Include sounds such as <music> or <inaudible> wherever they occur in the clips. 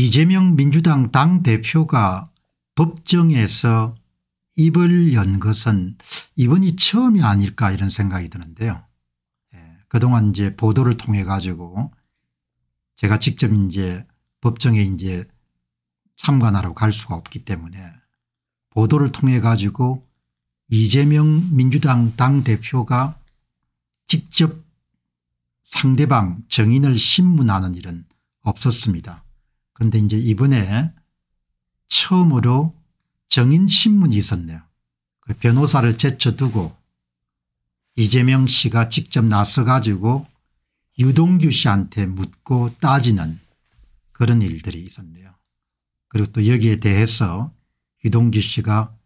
이재명 민주당 당대표가 법정에서 입을 연 것은 이번이 처음이 아닐까 이런 생각이 드는데요. 예, 그동안 이제 보도를 통해 가지고 제가 직접 이제 법정에 이제 참관하러 갈 수가 없기 때문에 보도를 통해 가지고 이재명 민주당 당대표가 직접 상대방 정인을 신문하는 일은 없었습니다. 근데 이제 이번에 처음으로 정인신문이 있었네요. 그 변호사를 제쳐두고 이재명 씨가 직접 나서 가지고 유동규 씨한테 묻고 따지는 그런 일들이 있었네요. 그리고 또 여기에 대해서 유동규 씨가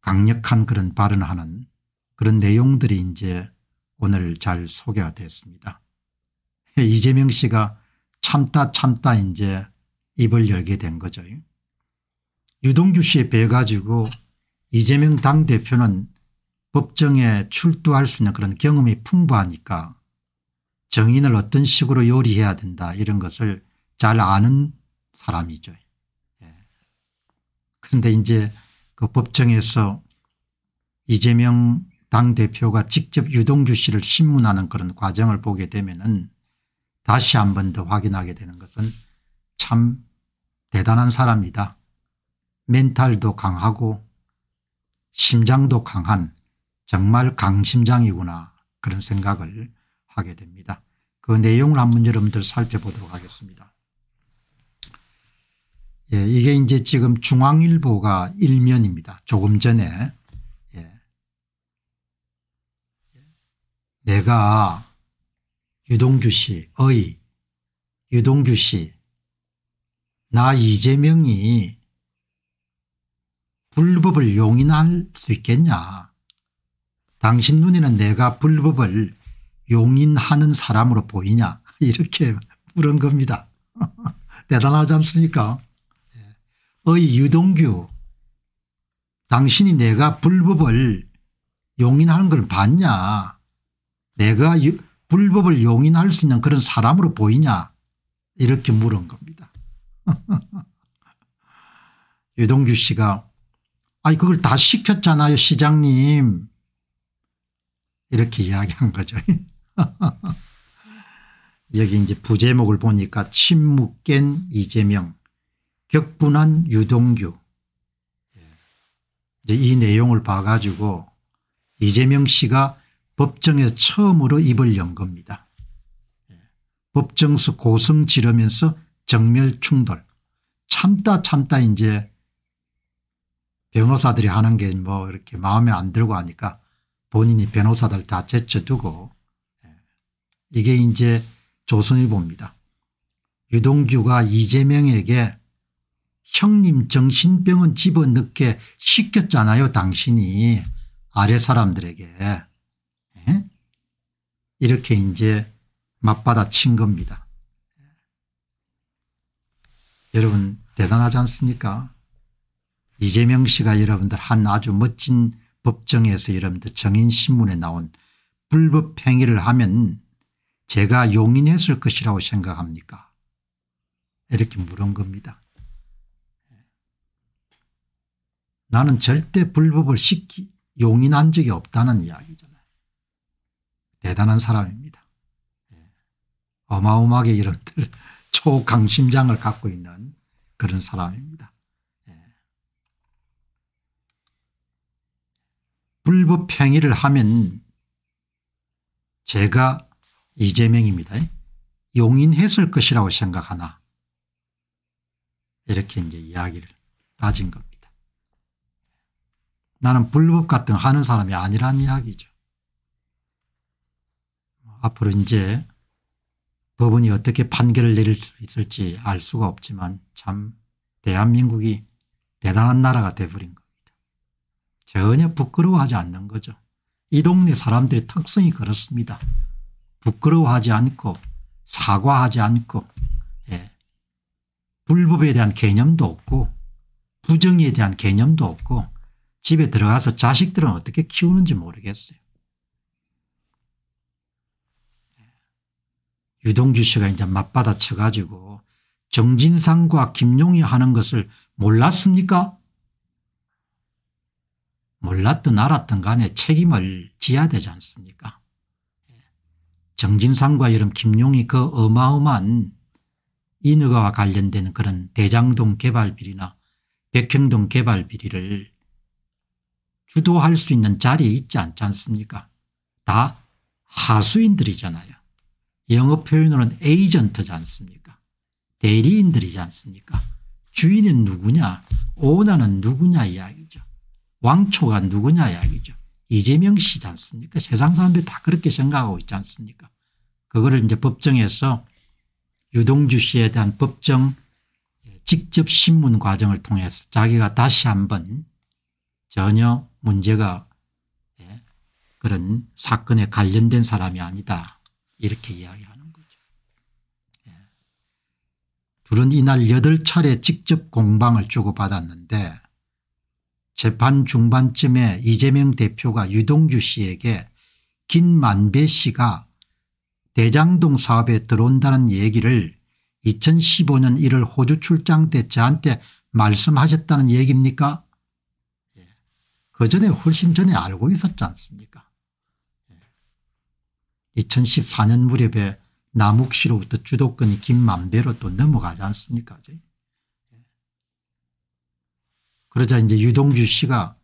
강력한 그런 발언하는 그런 내용들이 이제 오늘 잘 소개가 됐습니다. <laughs> 이재명 씨가 참다 참다 이제 입을 열게 된 거죠. 유동규 씨의 배 가지고 이재명 당대표는 법정에 출두할 수 있는 그런 경험이 풍부하니까 정인을 어떤 식으로 요리해야 된다 이런 것을 잘 아는 사람이죠. 예. 그런데 이제 그 법정에서 이재명 당대표가 직접 유동규 씨를 신문하는 그런 과정을 보게 되면 다시 한 번 더 확인하게 되는 것은 참 대단한 사람이다. 멘탈도 강하고 심장도 강한 정말 강심장이구나 그런 생각을 하게 됩니다. 그 내용을 한번 여러분들 살펴보도록 하겠습니다. 예, 이게 이제 지금 중앙일보가 일면입니다. 조금 전에 예. 내가 유동규 씨의 유동규 씨나 이재명이 불법을 용인할 수 있겠냐. 당신 눈에는 내가 불법을 용인하는 사람으로 보이냐 <laughs> 이렇게 물은 겁니다. <laughs> 대단하지 않습니까 의 예. 유동규 당신이 내가 불법을 용인하는 걸 봤냐 내가 유, 불법을 용인할 수 있는 그런 사람으로 보이냐 이렇게 물은 겁니다. <laughs> 유동규 씨가 아니 그걸 다 시켰잖아요 시장님 이렇게 이야기한 거죠. <laughs> 여기 이제 부제목을 보니까 침묵 깬 이재명 격분한 유동규 예. 이제 이 내용을 봐가지고 이재명 씨가 법정에서 처음으로 입을 연 겁니다. 예. 법정수 고성 지르면서 정멸 충돌 참다 참다 이제 변호사들이 하는 게 뭐 이렇게 마음에 안 들고 하니까 본인이 변호사들 다 제쳐두고 예. 이게 이제 조선일보입니다. 유동규가 이재명에게 형님 정신병원 집어넣게 시켰잖아요 당신이 아래 사람들에게 에? 예? 이렇게 이제 맞받아친 겁니다. 여러분 대단하지 않습니까? 이재명 씨가 여러분들 한 아주 멋진 법정에서 여러분들 정인신문에 나온 불법 행위를 하면 제가 용인했을 것이라고 생각합니까? 이렇게 물은 겁니다. 나는 절대 불법을 시키 용인한 적이 없다는 이야기잖아요. 대단한 사람입니다. 예. 어마어마하게 여러분들 소강심장을 갖고 있는 그런 사람입니다. 예. 불법행위를 하면 제가 이재명입니다. 용인했을 것이라고 생각하나 이렇게 이제 이야기를 빠진 겁니다. 나는 불법 같은 하는 사람이 아니란 이야기죠. 앞으로 이제 법원이 어떻게 판결을 내릴 수 있을지 알 수가 없지만 참 대한민국이 대단한 나라가 돼버린 겁니다. 전혀 부끄러워하지 않는 거죠. 이 동네 사람들의 특성이 그렇습니다. 부끄러워하지 않고 사과하지 않고 예. 불법에 대한 개념도 없고 부정에 대한 개념도 없고 집에 들어가서 자식들은 어떻게 키우는지 모르겠어요. 유동규 씨가 이제 맞받아쳐 가지고 정진상과 김용이 하는 것을 몰랐습니까? 몰랐든 알았든 간에 책임을 지야 되지 않습니까? 정진상과 이런 김용이 그 어마어마한 인허가와 관련된 그런 대장동 개발 비리나 백형동 개발 비리를 주도할 수 있는 자리에 있지 않지 않습니까? 다 하수인들이잖아요. 영어 표현으로는 에이전트지 않습니까? 대리인들이지 않습니까? 주인은 누구냐 오너는 누구냐 이야기죠. 왕초가 누구냐 이야기죠. 이재명 씨지 않습니까? 세상 사람들이 다 그렇게 생각하고 있지 않습니까? 그거를 이제 법정에서 유동주 씨에 대한 법정 직접 신문 과정을 통해서 자기가 다시 한번 전혀 문제가 예, 그런 사건에 관련된 사람이 아니다. 이렇게 이야기하는 거죠. 예. 둘은 이날 8차례 직접 공방을 주고받았는데 재판 중반쯤에 이재명 대표가 유동규 씨에게 김만배 씨가 대장동 사업에 들어온다는 얘기를 2015년 1월 호주 출장 때 저한테 말씀하셨다는 얘기입니까? 예. 그 전에 훨씬 전에 알고 있었지 않습니까? 2014년 무렵에 남욱 씨로부터 주도권이 김만배로 또 넘어가지 않습니까? 그러자 이제 유동규 씨가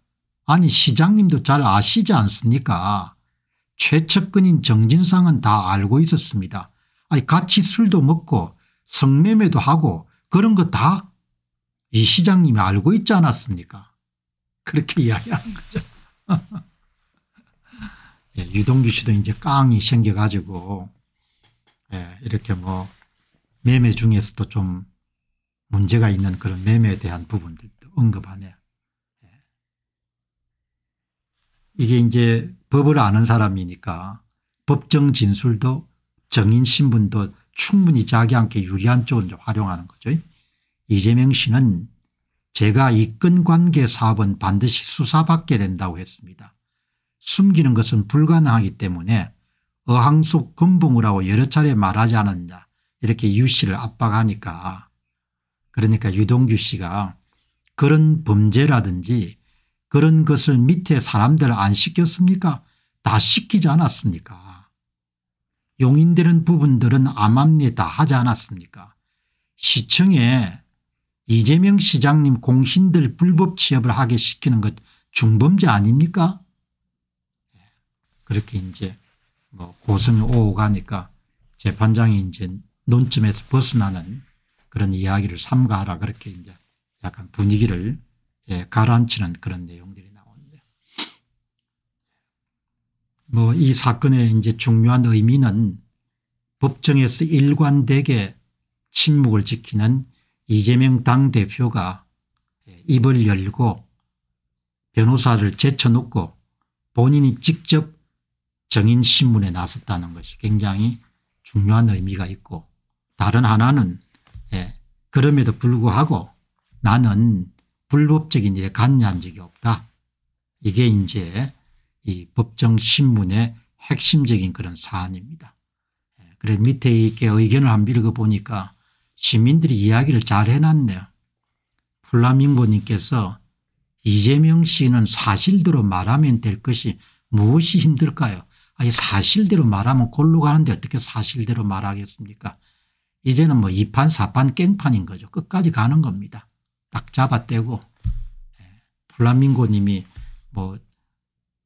아니 시장님도 잘 아시지 않습니까? 최측근인 정진상은 다 알고 있었습니다. 아니 같이 술도 먹고 성매매도 하고 그런 거 다 이 시장님이 알고 있지 않았습니까? 그렇게 이야기하는 거죠. <laughs> 예, 유동규 씨도 이제 깡이 생겨가지고 예, 이렇게 뭐 매매 중에서도 좀 문제가 있는 그런 매매에 대한 부분들도 언급하네요. 예. 이게 이제 법을 아는 사람이니까 법정 진술도 정인 신분도 충분히 자기한테 유리한 쪽을 활용하는 거죠. 이재명 씨는 제가 이끈 관계 사업은 반드시 수사받게 된다고 했습니다. 숨기는 것은 불가능하기 때문에 어항속 금붕우라고 여러 차례 말하지 않았냐 이렇게 유 씨를 압박하니까 그러니까 유동규 씨가 그런 범죄라든지 그런 것을 밑에 사람들 안 시켰습니까 다 시키지 않았습니까 용인되는 부분들은 암암리에 다 하지 않았습니까 시청에 이재명 시장님 공신들 불법 취업을 하게 시키는 것 중범죄 아닙니까 그렇게 이제 뭐 고성이 오고 가니까 재판장이 이제 논점에서 벗어나는 그런 이야기를 삼가하라 그렇게 이제 약간 분위기를 예, 가라앉히는 그런 내용들이 나오는데 뭐 이 사건의 이제 중요한 의미는 법정에서 일관되게 침묵을 지키는 이재명 당대표가 예, 입을 열고 변호사를 제쳐놓고 본인이 직접 정인 신문에 나섰다는 것이 굉장히 중요한 의미가 있고 다른 하나는 예, 그럼에도 불구하고 나는 불법적인 일에 관여한 적이 없다. 이게 이제 이 법정 신문의 핵심적인 그런 사안입니다. 예, 그래 밑에 있게 의견을 한번 읽어보니까 시민들이 이야기를 잘 해놨네요. 플라밍보님께서 이재명 씨는 사실대로 말하면 될 것이 무엇이 힘들까요? 아니 사실대로 말하면 골로 가는데 어떻게 사실대로 말하겠습니까 이제는 뭐 2판 4판 깽판인 거죠. 끝까지 가는 겁니다. 딱 잡아떼고 플라밍고님이 예, 뭐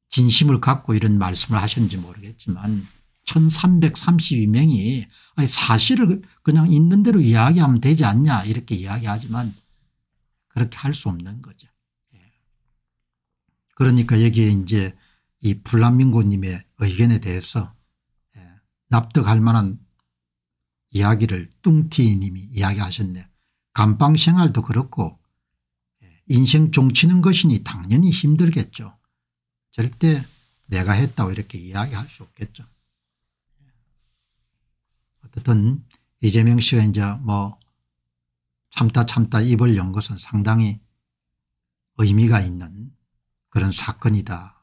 진심을 갖고 이런 말씀을 하셨는지 모르겠지만 1332명이 사실을 그냥 있는 대로 이야기하면 되지 않냐 이렇게 이야기하지만 그렇게 할 수 없는 거죠. 예. 그러니까 여기에 이제 이 불란민고님의 의견에 대해서 예, 납득할 만한 이야기를 뚱티님이 이야기하셨네. 감방 생활도 그렇고 예, 인생 종치는 것이니 당연히 힘들겠죠. 절대 내가 했다고 이렇게 이야기할 수 없겠죠. 예. 어쨌든 이재명 씨가 이제 뭐 참다 참다 입을 연 것은 상당히 의미가 있는 그런 사건이다